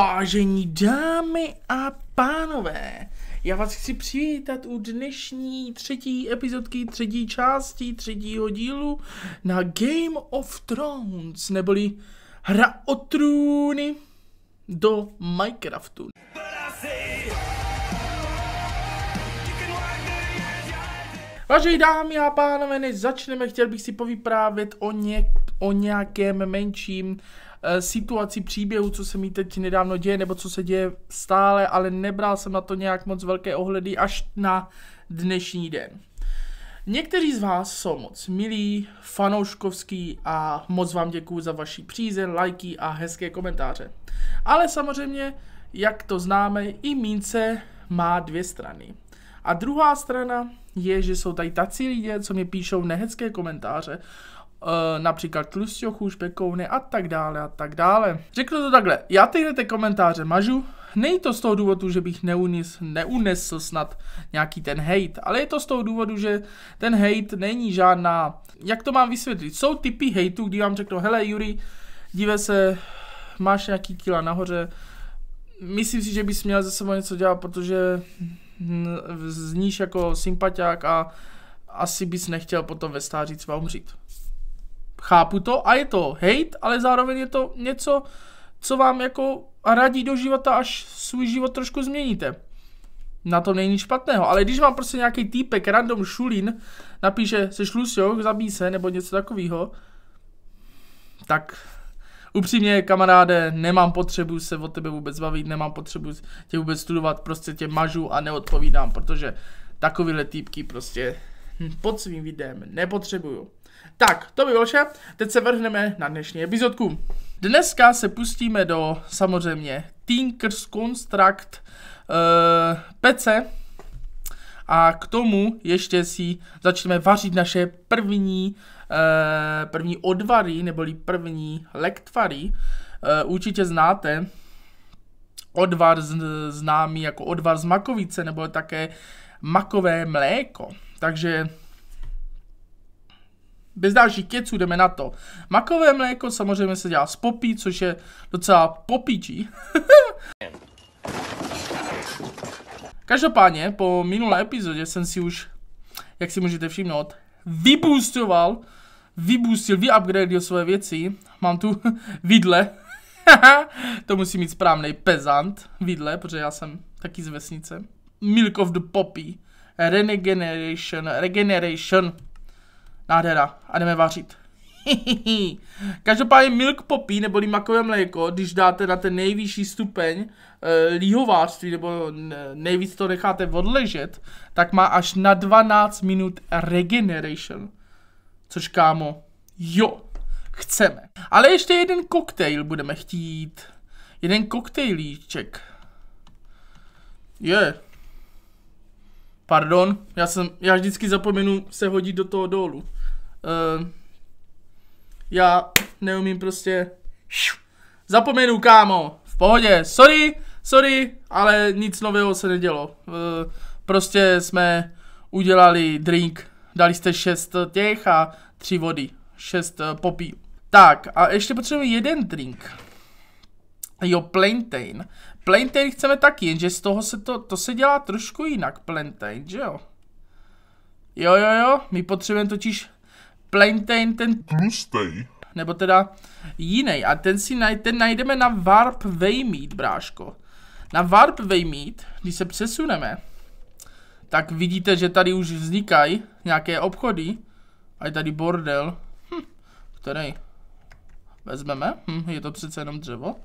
Vážení dámy a pánové, já vás chci přivítat u dnešní třetí epizodky, třetí části, třetího dílu na Game of Thrones, neboli hra o trůny do Minecraftu. Vážení dámy a pánové, než začneme, chtěl bych si povyprávět o, něk- o nějakém menším Eh, situací příběhu, co se mi teď nedávno děje, nebo co se děje stále, ale nebral jsem na to nějak moc velké ohledy až na dnešní den. Někteří z vás jsou moc milí, fanouškovský a moc vám děkuju za vaši přízeň, lajky a hezké komentáře. Ale samozřejmě, jak to známe, i mince má dvě strany. A druhá strana je, že jsou tady tací lidé, co mi píšou nehezké komentáře Eh, například tlusťochů, špekouny a tak dále a tak dále. Řeknu to takhle, já tyhle ty komentáře mažu, Není to z toho důvodu, že bych neunis, neunesl snad nějaký ten hate, ale je to z toho důvodu, že ten hate není žádná, jak to mám vysvětlit, jsou typy hejtu, kdy vám řeknou, hele Juri, dívej se, máš nějaký kila nahoře, myslím si, že bys měl ze sebou něco dělat, protože hm, zníš jako sympatiák a asi bys nechtěl potom ve stáří třeba umřít chápu to a je to hate, ale zároveň je to něco, co vám jako radí do života, až svůj život trošku změníte. Na to není nic špatného, ale když vám prostě nějaký týpek random šulín napíše, se šlusio, zabí se, nebo něco takového, tak upřímně, kamaráde, nemám potřebu se o tebe vůbec bavit, nemám potřebu tě vůbec studovat, prostě tě mažu a neodpovídám, protože takovýhle týpky prostě pod svým videem nepotřebuju. Tak, to by bylo vše. Teď se vrhneme na dnešní epizodku. Dneska se pustíme do samozřejmě Tinkers Construct uh, eh, PC a k tomu ještě si začneme vařit naše první, uh, první odvary, neboli první lektvary. Uh, určitě znáte odvar z, známý jako odvar z makovice, nebo také makové mléko. Takže bez dalších keců jdeme na to. Makové mléko samozřejmě se dělá z popí, což je docela popíčí. Každopádně, po minulé epizodě jsem si už, jak si můžete všimnout, vyboostoval, vyboostil, vyupgradil své věci. Mám tu vidle. to musí mít správný pezant, vidle, protože já jsem taky z vesnice. Milk of the Poppy. Regeneration, regeneration. Nádhera. A jdeme vařit. Každopádně milk popí neboli makové mléko, když dáte na ten nejvyšší stupeň e, líhovářství nebo nejvíc to necháte odležet, tak má až na 12 minut regeneration. Což kámo, jo, chceme. Ale ještě jeden koktejl budeme chtít. Jeden koktejlíček. Je. Yeah. Pardon, já jsem, já vždycky zapomenu se hodit do toho dolu. Uh, já neumím prostě... Zapomenu, kámo. V pohodě. Sorry, sorry, ale nic nového se nedělo. Uh, prostě jsme udělali drink. Dali jste šest těch a tři vody. šest uh, popí. Tak, a ještě potřebujeme jeden drink. Jo, plantain. Plantain chceme taky, jenže z toho se to, to se dělá trošku jinak, plantain, že jo? Jo, jo, jo, my potřebujeme totiž Plantain, ten tlustej. Nebo teda jiný. A ten si naj, ten najdeme na Warp Waymeet, bráško. Na Warp Waymeet, když se přesuneme, tak vidíte, že tady už vznikají nějaké obchody. A je tady bordel. Hm, který vezmeme. Hm, je to přece jenom dřevo.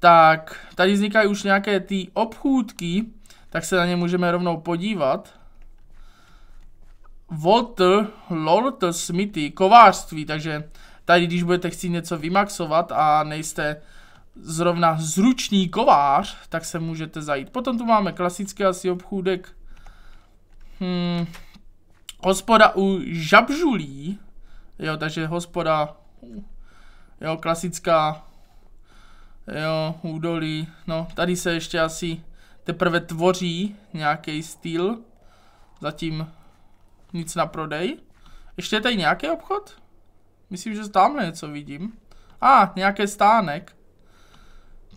Tak, tady vznikají už nějaké ty obchůdky, tak se na ně můžeme rovnou podívat. Walter, Lord Smithy, kovářství, takže tady, když budete chtít něco vymaxovat a nejste zrovna zručný kovář, tak se můžete zajít. Potom tu máme klasický asi obchůdek. Hmm, hospoda u žabžulí. Jo, takže hospoda, jo, klasická, jo, údolí. No, tady se ještě asi teprve tvoří nějaký styl. Zatím nic na prodej. Ještě je tady nějaký obchod? Myslím, že tamhle něco vidím. A, ah, nějaký stánek.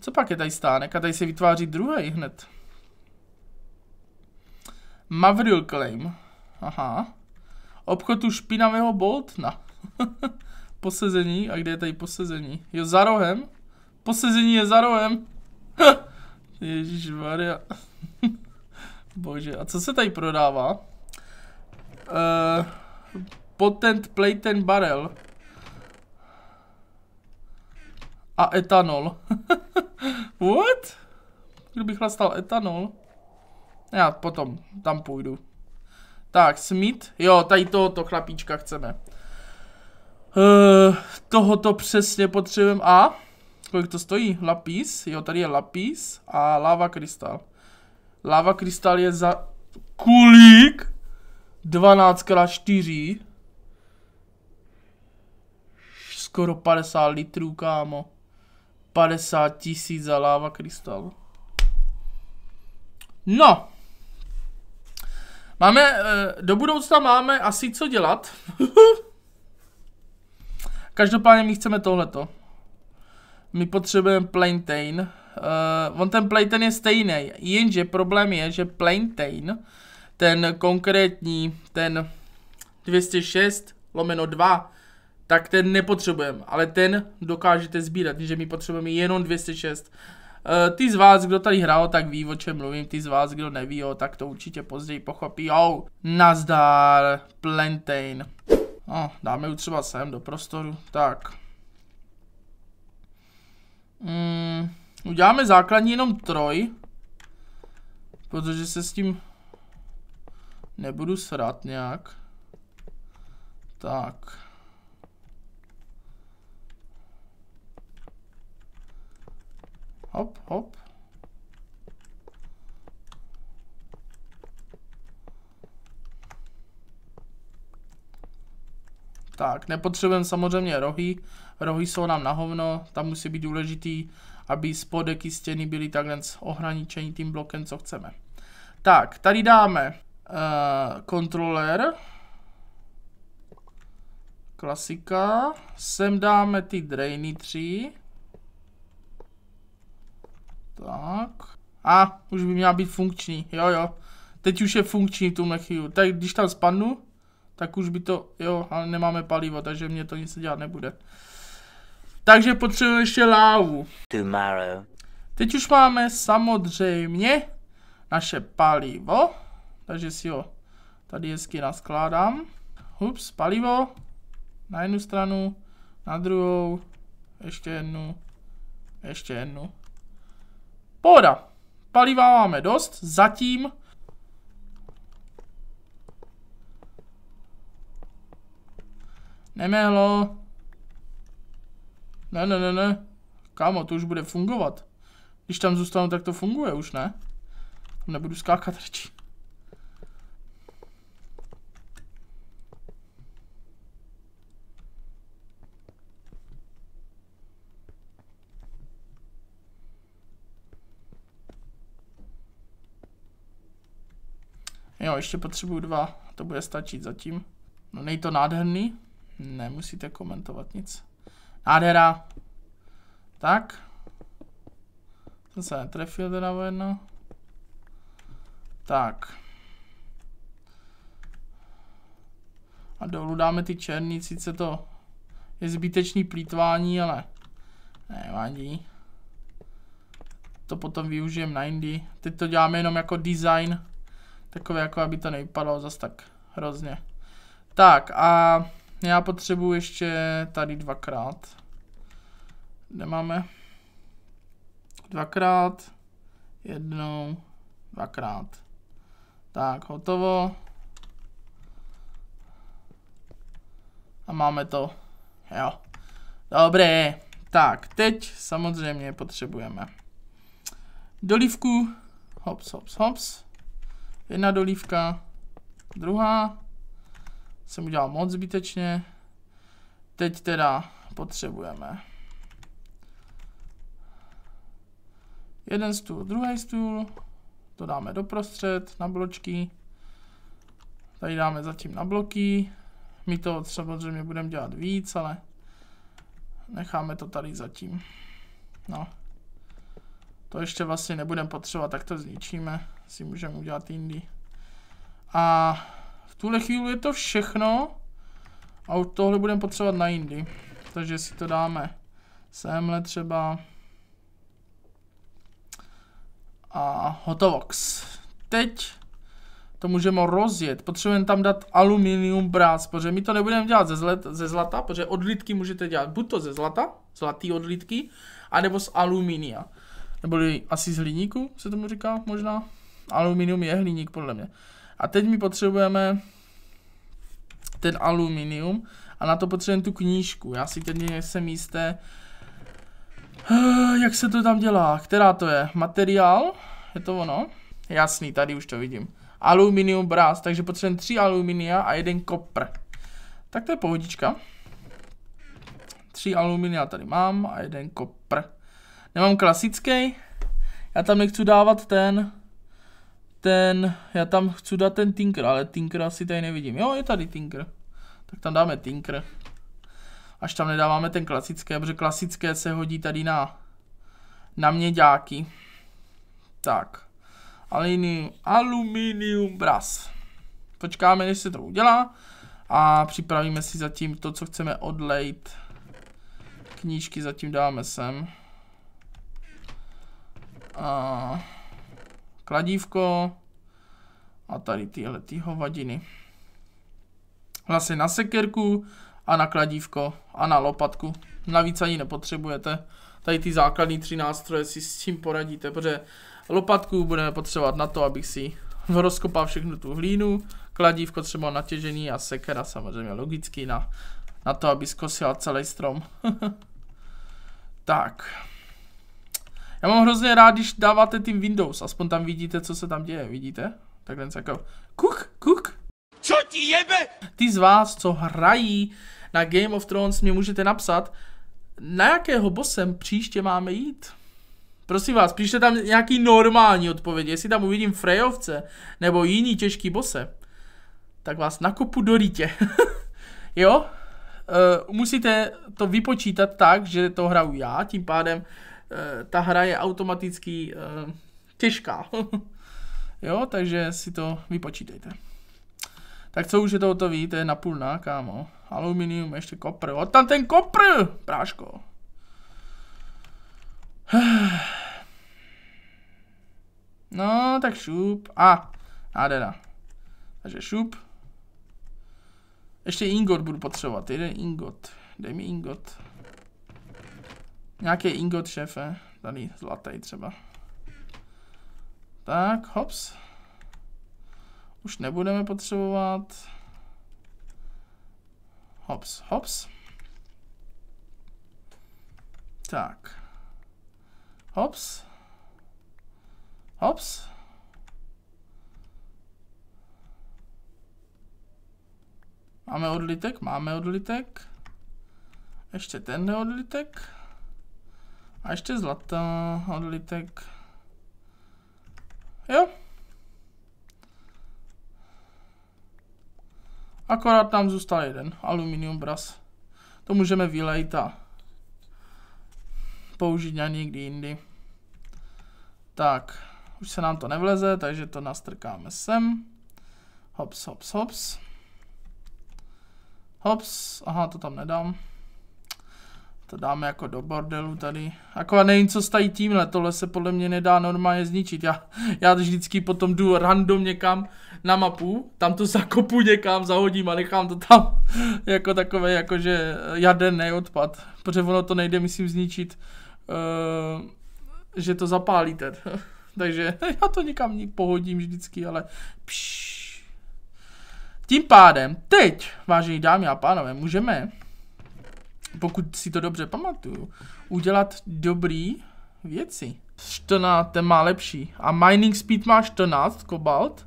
Co pak je tady stánek? A tady se vytváří druhý hned. Mavril Claim. Aha. Obchod u špinavého Boltna. posezení. A kde je tady posezení? Jo, za rohem. Posezení je za rohem. Ježíš Maria. Bože, a co se tady prodává? Uh, potent plate barel barrel. A etanol. What? Kdybych hlastal etanol? Já potom tam půjdu. Tak, smít. Jo, tady tohoto chlapíčka chceme. Uh, tohoto přesně potřebujeme. A? Kolik to stojí? Lapis? Jo, tady je lapis a lava krystal. Lava krystal je za... Kulík? 12x4. Skoro 50 litrů, kámo. 50 tisíc za láva krystal. No. Máme, eh, do budoucna máme asi co dělat. Každopádně my chceme tohleto. My potřebujeme plaintain. Uh, eh, on ten plaintain je stejný, jenže problém je, že plaintain uh, ten konkrétní, ten 206 lomeno 2, tak ten nepotřebujeme, ale ten dokážete sbírat, že my potřebujeme jenom 206. Eh, ty z vás, kdo tady hrál, tak ví, o čem mluvím, ty z vás, kdo neví, jo, tak to určitě později pochopí. Jo, nazdar, plantain. No, dáme ju třeba sem do prostoru, tak. Mm, uděláme základní jenom troj, protože se s tím nebudu srat nějak. Tak. Hop, hop. Tak, nepotřebujeme samozřejmě rohy. Rohy jsou nám na hovno, tam musí být důležitý, aby spodek i stěny byly takhle ohraničení tím blokem, co chceme. Tak, tady dáme Eh, kontroler. Klasika. Sem dáme ty drainy 3. Tak. A, už by měla být funkční, jo jo. Teď už je funkční tu mechiu. Tak když tam spadnu, tak už by to, jo, ale nemáme palivo, takže mě to nic dělat nebude. Takže potřebuji ještě lávu. Tomorrow. Teď už máme samozřejmě naše palivo takže si ho tady hezky naskládám. Hups, palivo, na jednu stranu, na druhou, ještě jednu, ještě jednu. Pohoda, paliva máme dost, zatím. Nemehlo. Ne, ne, ne, ne. Kámo, to už bude fungovat. Když tam zůstanu, tak to funguje už, ne? nebudu skákat radši. Jo, ještě potřebuju dva. To bude stačit zatím. No nej to nádherný. Nemusíte komentovat nic. Nádhera. Tak. Jsem se netrefil teda o jedno. Tak. A dolů dáme ty černý, sice to je zbytečný plítvání, ale nevadí. To potom využijem na indy. Teď to děláme jenom jako design Takové, jako aby to nevypadalo zas tak hrozně. Tak a já potřebuji ještě tady dvakrát. Kde máme? Dvakrát, jednou, dvakrát. Tak, hotovo. A máme to. Jo. Dobré. Tak, teď samozřejmě potřebujeme dolívku. Hops, hops, hops. Jedna dolívka, druhá. Jsem udělal moc zbytečně. Teď teda potřebujeme jeden stůl, druhý stůl. To dáme doprostřed na bločky. Tady dáme zatím na bloky. My to samozřejmě budeme dělat víc, ale necháme to tady zatím. No. To ještě vlastně nebudeme potřebovat, tak to zničíme si můžeme udělat jindy. A v tuhle chvíli je to všechno. A už tohle budeme potřebovat na jindy. Takže si to dáme semhle třeba. A hotovox. Teď to můžeme rozjet. Potřebujeme tam dát aluminium brás, protože my to nebudeme dělat ze, zlet, ze zlata, protože odlitky můžete dělat buď to ze zlata, zlatý odlitky, anebo z aluminia. Neboli asi z hliníku se tomu říká možná. Aluminium je hliník, podle mě. A teď my potřebujeme ten aluminium a na to potřebujeme tu knížku. Já si teď nejsem jisté, jak se to tam dělá. Která to je? Materiál? Je to ono? Jasný, tady už to vidím. Aluminium brás, takže potřebujeme tři aluminia a jeden kopr. Tak to je pohodička. Tři aluminia tady mám a jeden kopr. Nemám klasický. Já tam nechci dávat ten ten, já tam chci dát ten Tinker, ale Tinker asi tady nevidím. Jo, je tady Tinker. Tak tam dáme Tinker. Až tam nedáváme ten klasické, protože klasické se hodí tady na, na měďáky. Tak. Aluminium, aluminium bras. Počkáme, než se to udělá. A připravíme si zatím to, co chceme odlejt. Knížky zatím dáme sem. A kladívko a tady tyhle ty hovadiny. Vlastně na sekerku a na kladívko a na lopatku. Navíc ani nepotřebujete. Tady ty základní tři nástroje si s tím poradíte, protože lopatku budeme potřebovat na to, abych si rozkopal všechnu tu hlínu, kladívko třeba natěžený a sekera samozřejmě logicky na, na to, aby zkosila celý strom. tak. Já mám hrozně rád, když dáváte tím Windows, aspoň tam vidíte, co se tam děje, vidíte? Takhle jako, kuk, kuk. Co ti jebe? Ty z vás, co hrají na Game of Thrones, mě můžete napsat, na jakého bosem příště máme jít? Prosím vás, píšte tam nějaký normální odpověď, jestli tam uvidím Frejovce nebo jiný těžký bose, tak vás nakopu do rítě. jo? Uh, musíte to vypočítat tak, že to hraju já, tím pádem Eh, ta hra je automaticky eh, těžká. jo, takže si to vypočítejte. Tak co už je to hotový, to je půl kámo. Aluminium, ještě kopr. Od tam ten kopr, práško. No, tak šup. A, nádhera. Takže šup. Ještě ingot budu potřebovat, jeden ingot. Dej mi ingot. Nějaký ingot šéfe, tady zlatý třeba. Tak, hops. Už nebudeme potřebovat. Hops, hops. Tak. Hops. Hops. Máme odlitek, máme odlitek. Ještě ten odlitek. A ještě zlata, odlitek. Jo. Akorát nám zůstal jeden aluminium bras. To můžeme vylejt a použít na někdy jindy. Tak, už se nám to nevleze, takže to nastrkáme sem. Hops, hops, hops. Hops, aha, to tam nedám. To dáme jako do bordelu tady. Jako nevím, co stají tímhle, tohle se podle mě nedá normálně zničit. Já, já vždycky potom jdu random někam na mapu, tam to zakopu někam, zahodím a nechám to tam jako takové, jakože jaderný odpad. Protože ono to nejde, myslím, zničit, uh, že to zapálíte. Takže já to nikam pohodím vždycky, ale pšš. Tím pádem, teď, vážení dámy a pánové, můžeme pokud si to dobře pamatuju, udělat dobrý věci. 14 ten má lepší. A mining speed má 14, kobalt.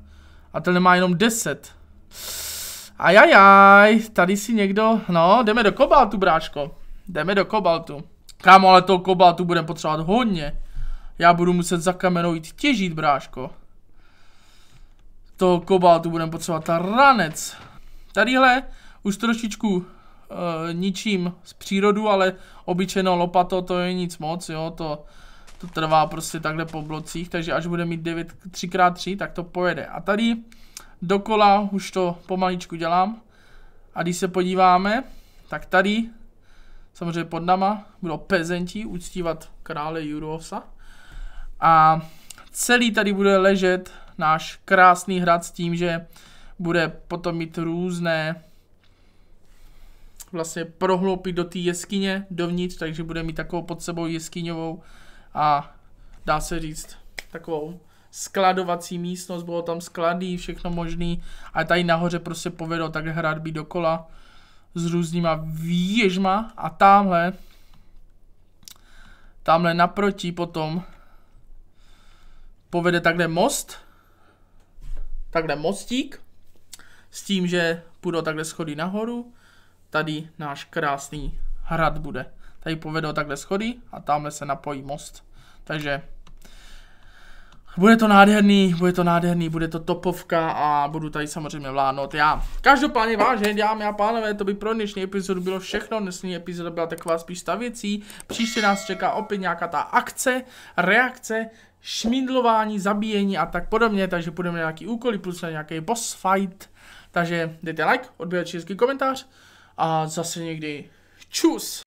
A ten má jenom 10. Ajajaj, tady si někdo, no, jdeme do kobaltu, bráško. Jdeme do kobaltu. Kámo, ale toho kobaltu budeme potřebovat hodně. Já budu muset za kamenou jít těžit, bráško. Toho kobaltu budeme potřebovat ranec. Tadyhle už trošičku e, ničím z přírodu, ale obyčejnou lopato to je nic moc, jo, to, to trvá prostě takhle po blocích, takže až bude mít 9 3x3, tak to pojede. A tady dokola už to pomaličku dělám. A když se podíváme, tak tady samozřejmě pod nama budou pezenti uctívat krále Jurosa. A celý tady bude ležet náš krásný hrad s tím, že bude potom mít různé vlastně prohloupit do té jeskyně dovnitř, takže bude mít takovou pod sebou jeskyňovou a dá se říct takovou skladovací místnost, bylo tam sklady, všechno možný a tady nahoře prostě povedlo tak by dokola s různýma výježma a tamhle tamhle naproti potom povede takhle most takhle mostík s tím, že půjdou takhle schody nahoru tady náš krásný hrad bude. Tady povedou takhle schody a tamhle se napojí most. Takže bude to nádherný, bude to nádherný, bude to topovka a budu tady samozřejmě vládnout já. Každopádně vážně, dámy a pánové, to by pro dnešní epizodu bylo všechno, Dnesní epizoda byla taková spíš stavěcí, příště nás čeká opět nějaká ta akce, reakce, šmídlování, zabíjení a tak podobně, takže budeme nějaký úkoly plus nějaký boss fight, takže dejte like, odběrat český komentář, a zase někdy čus!